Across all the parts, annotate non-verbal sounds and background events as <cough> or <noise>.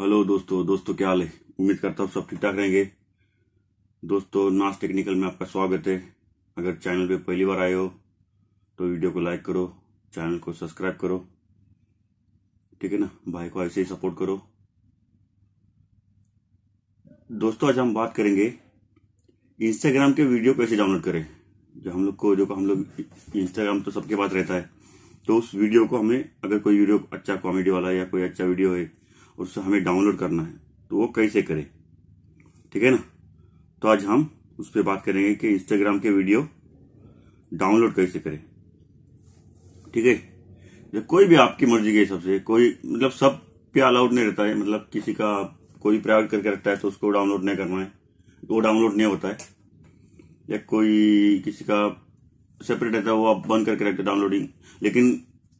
hello दोस्तों दोस्तों क्या हाल है उम्मीद करता हूँ सब ठीक ठाक रहेंगे दोस्तों नाच टेक्निकल में आपका स्वागत है अगर चैनल पे पहली बार आए हो तो वीडियो को लाइक करो चैनल को सब्सक्राइब करो ठीक है ना भाई को ऐसे ही सपोर्ट करो दोस्तों आज हम बात करेंगे इंस्टाग्राम के वीडियो कैसे डाउनलोड करें जो हम लोग को जो हम लोग इंस्टाग्राम तो सबके पास रहता है तो उस वीडियो को हमें अगर कोई वीडियो अच्छा कॉमेडी वाला या कोई अच्छा वीडियो है उससे हमें डाउनलोड करना है तो वो कैसे करें ठीक है ना तो आज हम उस पर बात करेंगे कि इंस्टाग्राम के वीडियो डाउनलोड कैसे करें ठीक है जब कोई भी आपकी मर्जी के हिसाब से कोई मतलब सब पे अलाउड नहीं रहता है मतलब किसी का कोई प्राइवेट करके रखता है तो उसको डाउनलोड नहीं करना है तो वो डाउनलोड नहीं होता है या कोई किसी का सेपरेट रहता है वो आप बंद करके रखते डाउनलोडिंग लेकिन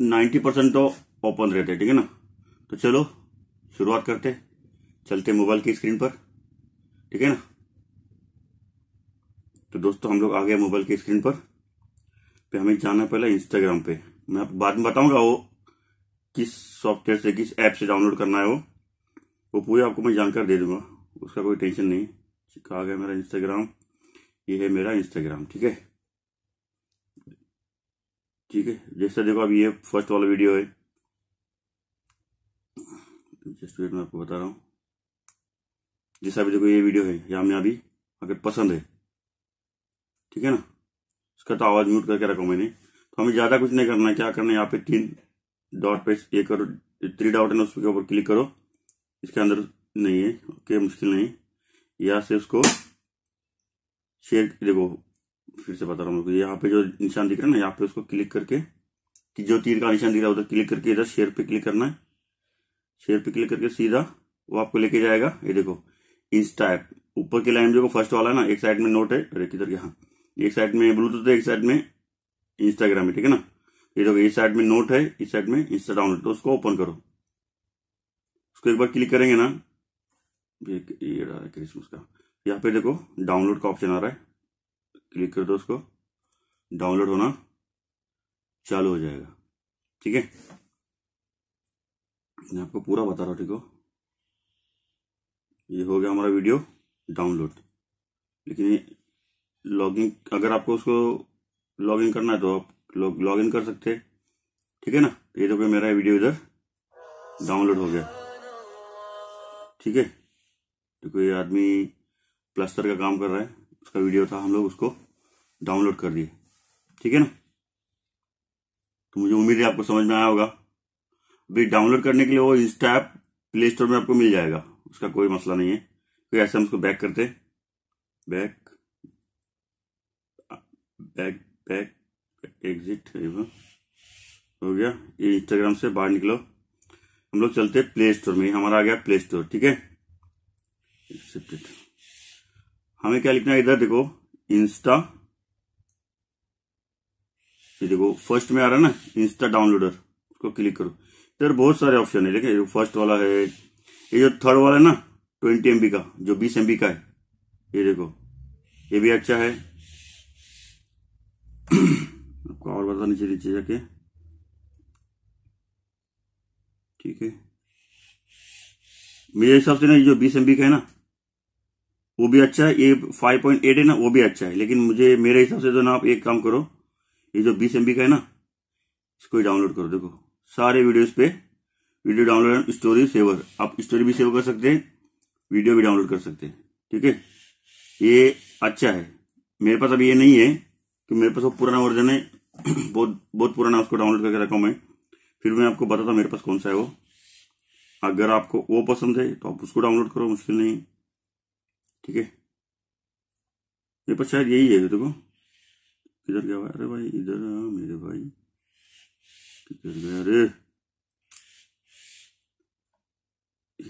नाइन्टी परसेंट तो ओपन रहता है ठीक है ना तो चलो शुरुआत करते हैं चलते मोबाइल की स्क्रीन पर ठीक है ना तो दोस्तों हम लोग आ गए मोबाइल की स्क्रीन पर पे हमें जाना है पहला इंस्टाग्राम पे मैं आपको बाद में बताऊंगा वो किस सॉफ्टवेयर से किस ऐप से डाउनलोड करना है वो वो पूरी आपको मैं जानकर दे दूंगा उसका कोई टेंशन नहीं कहा गया मेरा इंस्टाग्राम ये है मेरा इंस्टाग्राम ठीक है ठीक है जैसा देखो अब ये फर्स्ट वाला वीडियो है जस्ट वेट मैं आपको बता रहा हूँ जैसा अभी देखो ये वीडियो है या हमें अभी अगर पसंद है ठीक है ना उसका तो आवाज़ म्यूट करके रखा मैंने तो हमें ज़्यादा कुछ नहीं करना है क्या करना है यहाँ पे तीन डॉट पे ये करो थ्री डॉट है ना उसके ऊपर क्लिक करो इसके अंदर नहीं है ओके मुश्किल नहीं यहाँ से उसको शेयर देखो फिर से बता रहा हूँ यहाँ पे जो निशान दिख रहा है ना यहाँ पे उसको क्लिक करके जो तीर का निशान दिख रहा है उधर क्लिक करके इधर शेयर पे क्लिक करना है शेयर पे क्लिक करके सीधा वो आपको लेके जाएगा ये देखो इंस्टा ऐप ऊपर की लाइन देखो फर्स्ट वाला ना एक साइड में नोट है किधर यहाँ एक साइड में ब्लूटूथ है एक साइड में इंस्टाग्राम है ठीक है ना ये देखो इस साइड में नोट है इस साइड में इंस्टा डाउनलोड तो उसको ओपन करो उसको एक बार क्लिक करेंगे ना ये रहा है क्रिसमस का यहाँ पे देखो डाउनलोड का ऑप्शन आ रहा है क्लिक कर दो उसको डाउनलोड होना चालू हो जाएगा ठीक है मैं आपको पूरा बता रहा हूँ ठीक हो ये हो गया हमारा वीडियो डाउनलोड लेकिन लॉगिन अगर आपको उसको लॉगिंग करना है तो आप लॉग इन कर सकते हैं ठीक है ना ये क्या मेरा वीडियो इधर डाउनलोड हो गया ठीक है देखो ये आदमी प्लास्टर का काम कर रहा है उसका वीडियो था हम लोग उसको डाउनलोड कर दिए ठीक है ना तो मुझे उम्मीद है आपको समझ में आया होगा अभी डाउनलोड करने के लिए वो इंस्टा ऐप प्ले स्टोर में आपको मिल जाएगा उसका कोई मसला नहीं है फिर ऐसे हम उसको बैक करते बैक बैक बैक एग्जिट हो गया ये इंस्टाग्राम से बाहर निकलो हम लोग चलते प्ले स्टोर में हमारा आ गया प्ले स्टोर ठीक है हमें क्या लिखना है इधर देखो इंस्टा ये देखो फर्स्ट में आ रहा है ना इंस्टा डाउनलोडर उसको क्लिक करो यार बहुत सारे ऑप्शन है देखे फर्स्ट वाला है ये जो थर्ड वाला है ना ट्वेंटी एमबी का जो बीस एमबी का है ये देखो ये भी अच्छा है <clears throat> आपको और बता नहीं चाहिए जाके ठीक है मेरे हिसाब से ना ये जो बीस एमबी का है ना वो भी अच्छा है ये फाइव पॉइंट एट है ना वो भी अच्छा है लेकिन मुझे मेरे हिसाब से तो ना आप एक काम करो ये जो बीस एमबी का है ना इसको डाउनलोड करो देखो सारे वीडियोस पे वीडियो डाउनलोड एंड सेवर आप स्टोरी भी सेव कर सकते हैं वीडियो भी डाउनलोड कर सकते हैं ठीक है ये अच्छा है मेरे पास अभी ये नहीं है कि मेरे पास वो पुराना वर्जन है <clears throat> बहुत बहुत पुराना उसको डाउनलोड करके रखा हूं मैं फिर मैं आपको बताता मेरे पास कौन सा है वो अगर आपको वो पसंद है तो आप उसको डाउनलोड करो मुश्किल नहीं है ठीक है मेरे पास शायद यही है देखो इधर क्या हुआ अरे भाई इधर मेरे भाई अरे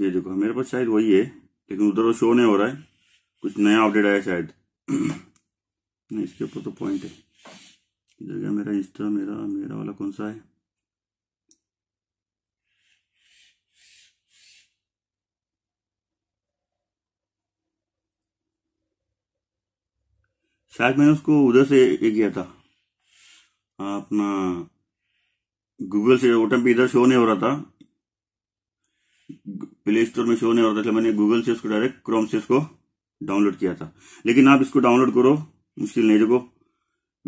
ये देखो मेरे पास शायद वही है लेकिन उधर वो तो शो नहीं हो रहा है कुछ नया अपडेट आया शायद नहीं इसके ऊपर तो पॉइंट है इधर गया मेरा इंस्टा मेरा मेरा वाला कौन सा है शायद मैंने उसको उधर से ये किया था अपना गूगल से ओटीपी पे इधर शो नहीं हो रहा था प्ले स्टोर में शो नहीं हो रहा था मैंने गूगल से उसको डायरेक्ट क्रोम से इसको डाउनलोड किया था लेकिन आप इसको डाउनलोड करो मुश्किल नहीं देखो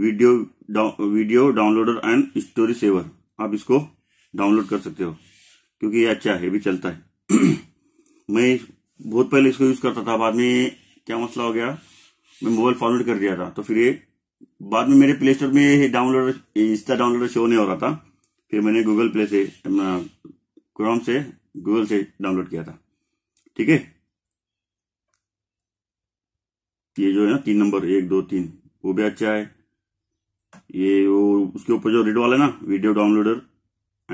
वीडियो डाउ, video downloader and story saver आप इसको डाउनलोड कर सकते हो क्योंकि ये अच्छा है ये भी चलता है <clears throat> मैं बहुत पहले इसको यूज करता था बाद में क्या मसला हो गया मैं मोबाइल फॉरवर्ड कर दिया था तो फिर ये बाद में मेरे प्ले स्टोर में डाउनलोड इंस्टा डाउनलोड शो नहीं हो रहा था फिर मैंने गूगल प्ले से क्रोम से गूगल से डाउनलोड किया था ठीक है ये जो है ना तीन नंबर एक दो तीन वो भी अच्छा है ये वो उसके ऊपर जो रेड वाला है ना video downloader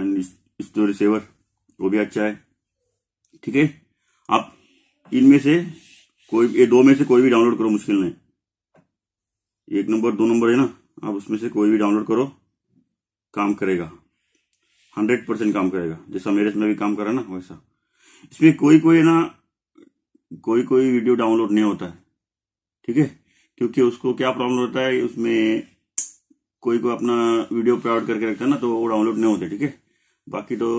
and story saver वो भी अच्छा है ठीक है आप इनमें से कोई ये दो में से कोई भी डाउनलोड करो मुश्किल नहीं एक नंबर दो नंबर है ना आप उसमें से कोई भी डाउनलोड करो काम करेगा हंड्रेड परसेंट काम करेगा जैसा मेरे में भी काम करा ना वैसा इसमें कोई कोई ना कोई कोई वीडियो डाउनलोड नहीं होता है ठीक है क्योंकि उसको क्या प्रॉब्लम होता है उसमें कोई कोई अपना वीडियो अपलोड करके रखता है ना तो वो डाउनलोड नहीं होते ठीक है बाकी तो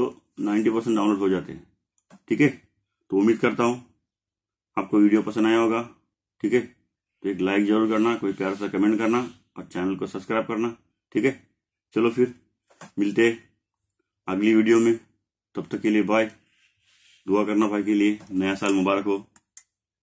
नाइन्टी परसेंट डाउनलोड हो जाते हैं ठीक है तो उम्मीद करता हूँ आपको वीडियो पसंद आया होगा ठीक है तो एक लाइक जरूर करना कोई प्यार सा कमेंट करना और चैनल को सब्सक्राइब करना ठीक है चलो फिर मिलते हैं अगली वीडियो में तब तक के लिए बाय दुआ करना भाई के लिए नया साल मुबारक हो